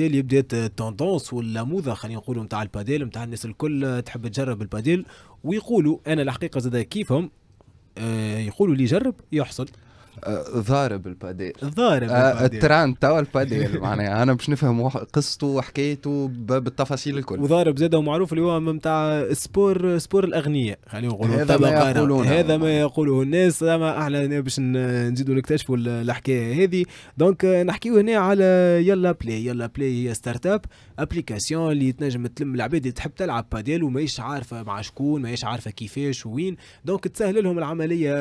اللي بدات التوندونس والموضه خلينا نقولوا نتاع الباديل نتاع الناس الكل تحب تجرب الباديل ويقولوا انا الحقيقه زاد كيفهم آه، يقولوا لي جرب يحصل ضارب الباديل ضارب آه، الباديل الترند توا الباديل معناها يعني انا باش نفهم قصته وحكايته بالتفاصيل الكل وضارب زاده معروف اللي هو نتاع سبور سبور الاغنياء خلينا نقولوا هذا ما يقولون هذا ما يقوله الناس اما احنا باش نزيدوا نكتشفوا الحكايه هذه دونك نحكيو هنا على يلا بلاي يلا بلاي هي ستارت اب ابليكاسيون اللي تنجم تلم العباد اللي تحب تلعب باديل وماهيش عارفه مع شكون ماهيش عارفه كيفاش وين دونك تسهل لهم العمليه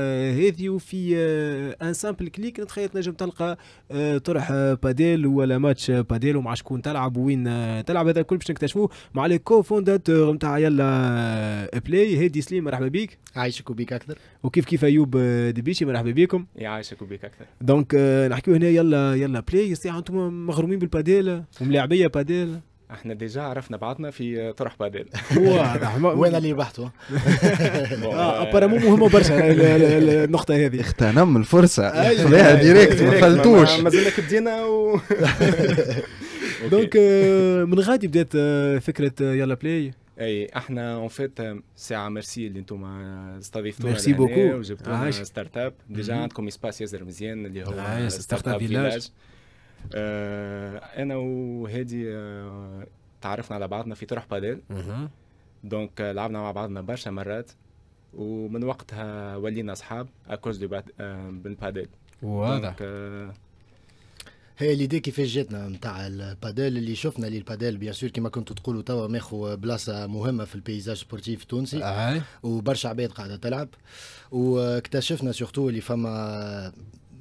هذه وفي آه، ان سامبل كليك نتخيل تنجم تلقى آه، طرح آه، باديل ولا ماتش باديل ومع شكون تلعب وين آه، تلعب هذا الكل باش نكتشفوه مع لي كو فونداتور نتاع يلا بلاي هادي سليم مرحبا بيك عايشك وبيك اكثر وكيف كيف ايوب دبيشي مرحبا بيكم يعيشك وبيك اكثر دونك نحكيو هنا يلا يلا بلاي انتم مغرومين بالباديل وملاعبيه باديل احنا ديجا عرفنا بعضنا في طرح بادل وين اللي بحثوا ابارامون آه، آه، مهمه برشا النقطه هذه اغتنم الفرصه أيوة. خذاها أيوة. ديريكت ما فلتوش مازلنا بدينا و دونك آه، من غادي بدات فكره يلا بلاي اي احنا اون فيت ساعه ميرسي اللي انتم استضيفتونا ميرسي بوكو وجبتونا ستارت اب ديجا عندكم اسباس يزر مزيان اللي هو ستارت اب فيلاج آه، انا وهادي آه، تعرفنا على بعضنا في طرح بادل دونك آه، لعبنا مع بعضنا برشا مرات ومن وقتها ولينا اصحاب اكوز دو بالبادل واضح هي ليدي كيفاش جاتنا نتاع البادل اللي شفنا لي البادل بيان سور كيما كنتوا تقولوا توا ماخو بلاصه مهمه في البيزاج سبورتيف التونسي وبرشا عباد قاعده تلعب واكتشفنا سورتو اللي فما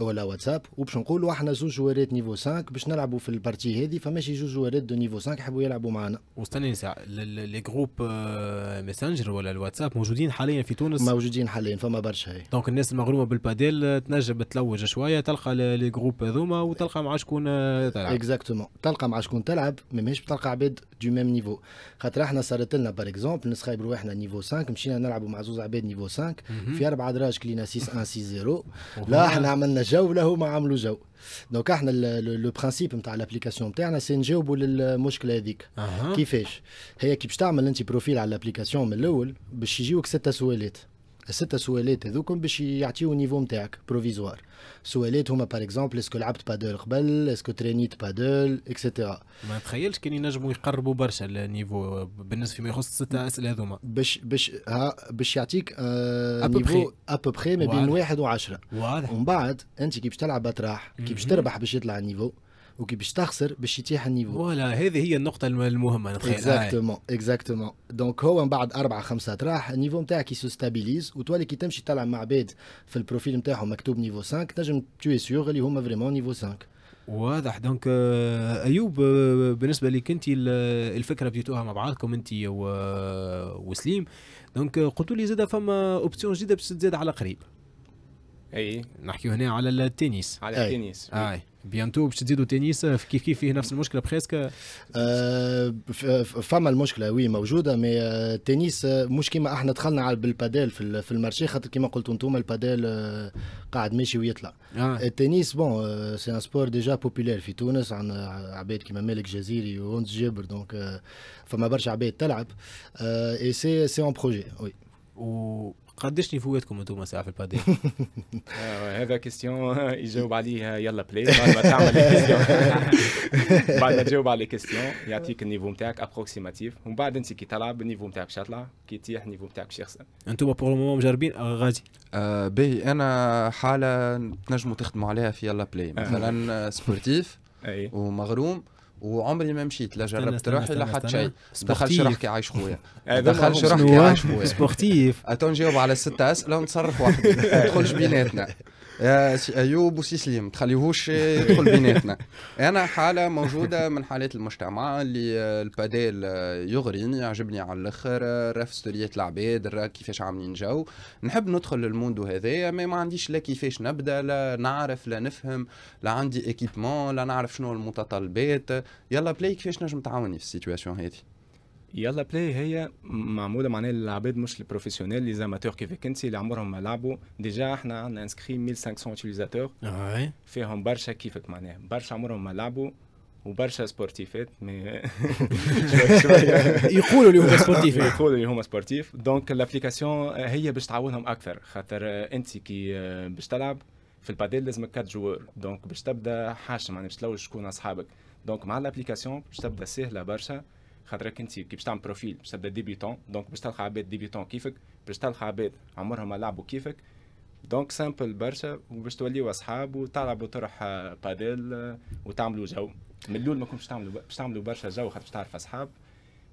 ولا واتساب وباش نقولوا احنا زوج جوارات نيفو 5 باش نلعبوا في البارتي هذه فماشي زوج جوارات دو نيفو 5 يحبوا يلعبوا معنا واستنى ساعه لي جروب ميسنجر آه، ولا الواتساب موجودين حاليا في تونس موجودين حاليا فما برشا دونك الناس المغرومه بالباديل آه، تنجم تلوج شويه تلقى لي جروب هذوما وتلقى مع شكون آه، تلعب اكزاكتومون تلقى مع شكون تلعب مي ماهيش بتلقى عباد دو ميم نيفو خاطر احنا صارت لنا باغ اكزومبل نسخايب روحنا نيفو 5 مشينا نلعبوا مع زوج عباد نيفو 5 في اربع دراج كلينا 6 1 6 0 لا احنا عملنا عملنا جو له ما عملوا جو دونك احنا لو برانسيب نتاع لابليكاسيون نتاعنا سي نجاوبوا للمشكله هذيك كيفاش هي كي باش تعمل انت بروفيل على لابليكاسيون من الاول باش يجيوك ست سؤالات الستة سؤالات هذوكم باش يعطيو النيفو نتاعك بروفيزوار سؤالات هما باغ اكزومبل اسكو لعبت بادول قبل اسكو ترينيت بادول اكسيتيرا ما تخيلش كان ينجموا يقربوا برشا النيفو بالنسبه فيما يخص الستة اسئله هذوما باش باش باش يعطيك آه نيفو ابوبخي ما بين واحد وعشرة واضح ومن بعد انت كي باش تلعب اطراح كي باش تربح باش يطلع النيفو وكي باش تخسر باش يتيح النيفو فوالا هذه هي النقطة المهمة نتخيل اكزاكتومون اكزاكتومون دونك هو من بعد أربعة خمسة تراح النيفو نتاعك يسو ستابيليز وتولي كي تمشي تلعب مع عباد في البروفيل نتاعهم مكتوب نيفو 5 تنجم توي سيغ اللي هما فريمون نيفو 5 واضح دونك آه، ايوب آه، بالنسبه لك انت الفكره بديتوها مع بعضكم انت آه، وسليم دونك قلت لي زاد فما اوبسيون جديده باش تزاد على قريب اي نحكيو هنا على التنس على التنس اي, أي. بيانتو باش تزيدوا تنس في كيف كيف فيه نفس المشكله بريسك أه، فما المشكله وي موجوده مي التنس أه، أه، مش كيما احنا دخلنا على بالبادال في, في المارشي خاطر كيما قلتوا انتم البادال قاعد ماشي ويطلع آه. التنس بون سي ان سبور ديجا بوبولير في تونس عن عباد كيما مالك جزيري وونس جابر دونك فما برشا عباد تلعب اي سي سي اون بروجي وي قداش نفوتكم انتم ساعه في البادي آه، هذا كيستيون آه، يجاوب عليه آه، يلا بلاي بعد ما تعمل بعد ما تجاوب على كيستيون يعطيك النيفو نتاعك ابروكسيماتيف ومن بعد انت كي تلعب النيفو نتاعك باش يطلع كي تيح النيفو نتاعك باش يخسر انتم بور المومون مجربين غادي باهي انا حاله تنجموا تخدموا عليها في يلا بلاي مثلا سبورتيف ومغروم وعمري ما مشيت لا جربت روحي لا حتى شيء دخل شرح كي عايش خويا دخل شرح كي عايش خويا سبورتيف اتون نجاوب على ستة اسئله ونتصرف واحد ما تدخلش بيناتنا سي ايوب وسي سليم تخليهوش يدخل بيناتنا انا حاله موجوده من حالات المجتمع اللي البادل يغريني يعجبني على الاخر ستوريات العباد كيفاش عاملين جو نحب ندخل للموندو هذايا ما, ما عنديش لا كيفاش نبدا لا نعرف لا نفهم لا عندي ايكيبمون لا نعرف شنو المتطلبات يلا بلاي كيفاش نجم تعاوني في السيتواسيون هذه يلا بلاي هي معموله معناها للعباد مش البروفيسيونيل لي زاماتور كيفك انت اللي عمرهم ما لعبوا ديجا احنا عندنا انسكري 1500 يوتيليزاتور فيهم برشا كيفك معناها برشا عمرهم ما لعبوا وبرشا سبورتيفات مي يقولوا اللي هما سبورتيف يقولوا اللي هما سبورتيف دونك الابليكاسيون هي باش تعاونهم اكثر خاطر انت كي باش تلعب في الباديل لازمك كات جوار دونك باش تبدا حاشم معناها باش تلوج شكون اصحابك دونك مع الابليكاسيون باش تبدا سهله برشا خاطرك انت كي باش تعمل بروفيل باش تبدا ديبيتون دونك باش تلقى عباد ديبيتون كيفك باش تلقى عباد عمرهم ما لعبوا كيفك دونك سامبل برشا وباش توليو اصحاب وتلعبوا طرح بادل وتعملوا جو من الاول ما كنتش تعملوا باش تعملوا برشا جو خاطر باش تعرف اصحاب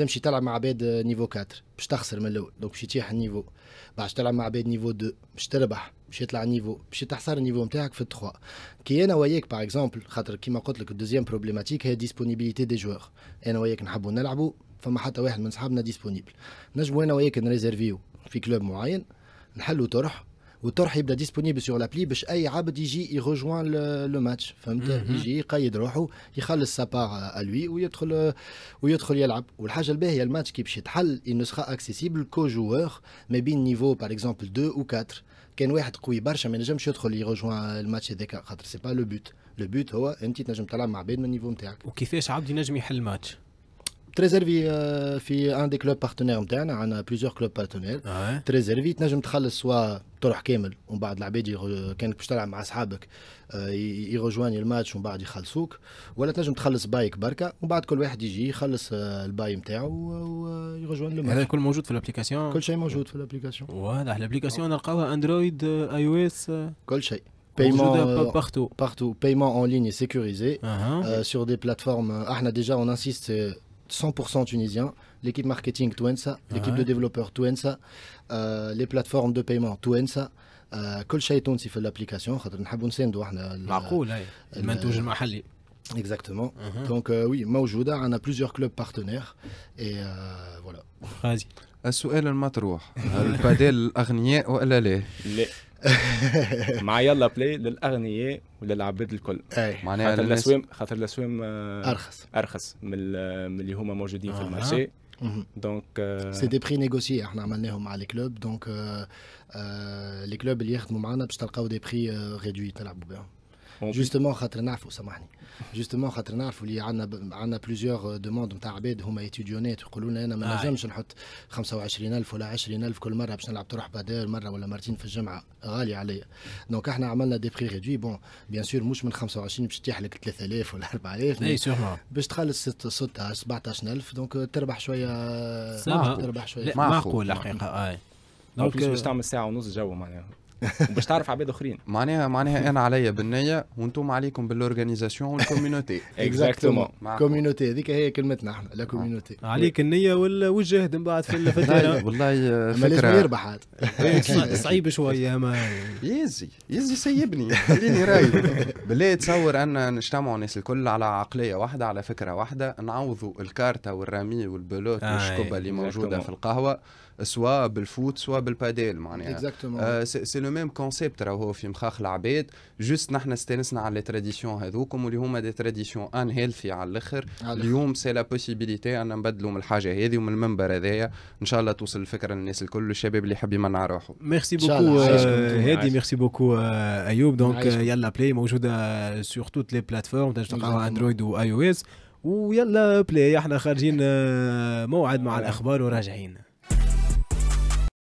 تمشي تلعب مع عباد نيفو 4 باش تخسر من الاول دونك باش تيح النيفو باش تلعب مع عباد نيفو 2 باش تربح باش يطلع النيفو باش تحصر النيفو نتاعك في 3 كي انا وياك باغ اكزومبل خاطر كيما قلت لك الدوزيام بروبليماتيك هي ديسپونيبيليتي دي جوغ انا وياك نحبوا نلعبوا فما حتى واحد من صحابنا ديسپونيبل نجمو انا وياك نريزيرفيو في كلوب معين نحلوا طرح والطرح يبدا ديسبونيبل سور لابلي باش اي عبد يجي يغوجوان لو ماتش فهمت يجي يقيد روحه يخلص سابار الوي ويدخل ويدخل يلعب والحاجه الباهيه الماتش كي باش يتحل il اكسيسيبل كو جوور ما بين نيفو باغ اكزومبل 2 و 4 كان واحد قوي برشا ما ينجمش يدخل يغوجوان الماتش هذاك خاطر سي با لو بوت لو بوت هو انت تنجم تلعب مع بين من النيفو نتاعك وكيفاش عبد ينجم يحل ماتش très a un des partenaires, partenaires, نتاعنا عندنا بليزيور كلوب بارتنير تريزيرفي تنجم تخلص سوا تروح كامل ومن بعد العباد كانك باش تلعب مع اصحابك الماتش ومن بعد يخلصوك بعد كل واحد يجي هذا موجود في كل شيء موجود في partout. partout. Paiement en ligne sécurisé sur des plateformes. déjà, on insiste, 100% tunisien, l'équipe marketing Twensa, l'équipe de développeurs Twensa, euh, les plateformes de paiement Twensa, كل شيء تونسي في l'application Exactement. Mhm. Donc euh, oui, aujourd'hui, on a plusieurs clubs partenaires. Et euh, voilà. Vas-y. مع يلا بلاي للاغنياء وللعباد الكل معناها خاطر الاسوام خاطر الاسوام آه، ارخص ارخص من اللي هما موجودين في المارشي دونك سي دي بري نيغوسي احنا عملناهم مع لي كلوب دونك لي كلوب اللي يخدموا معنا باش تلقاو دي بري ريدوي تلعبوا بهم جوستومون خاطر نعرفوا سامحني جوستومون خاطر نعرفوا اللي عندنا عندنا بليزيور دوموند نتاع عباد هما ايتيديونات يقولوا لنا انا ما نجمش نحط 25000 ولا 20000 كل مره باش نلعب تروح بادير مره ولا مرتين في الجمعه غالي عليا دونك احنا عملنا دي بري ريدوي بون بيان سور مش من 25 باش تطيح لك 3000 ولا 4000 اي سيغمون باش تخلص 16 17000 دونك تربح شويه تربح شويه معقول الحقيقه اي آه. دونك euh، باش تعمل ساعه ونص جو معناها وباش تعرف عباد اخرين معناها معناها انا عليا بالنيه وانتم عليكم بالاورجانيزاسيون والكوميونيتي اكزاكتومون كوميونيتي هذيك هي كلمتنا احنا لا كوميونيتي آه. عليك النيه والجهد من بعد في الفتره والله آه، فكره يربح عاد صعيب شويه ما يزي يزي سيبني خليني رايد بالله تصور ان نجتمعوا الناس الكل على عقليه واحده على فكره واحده نعوضوا الكارتا والرامي والبلوت آه، والشكوبه اللي موجوده في القهوه سواء بالفوت سواء بالباديل معناها سي لو ميم كونسيبت راهو في مخاخ العباد جوست نحن استانسنا على لي تراديسيون هذوكم واللي هما دي تراديسيون ان هيلثي على الاخر اليوم سي لا بوسيبيليتي ان نبدلوا من الحاجه هذه ومن المنبر هذايا ان شاء الله توصل الفكره للناس الكل الشباب اللي يحب يمنع روحه ميرسي بوكو هادي ميرسي بوكو ايوب دونك يلا بلاي موجوده سور توت لي بلاتفورم تنجم تلقاها اندرويد واي او اس ويلا بلاي احنا خارجين euh, موعد مع الاخبار وراجعين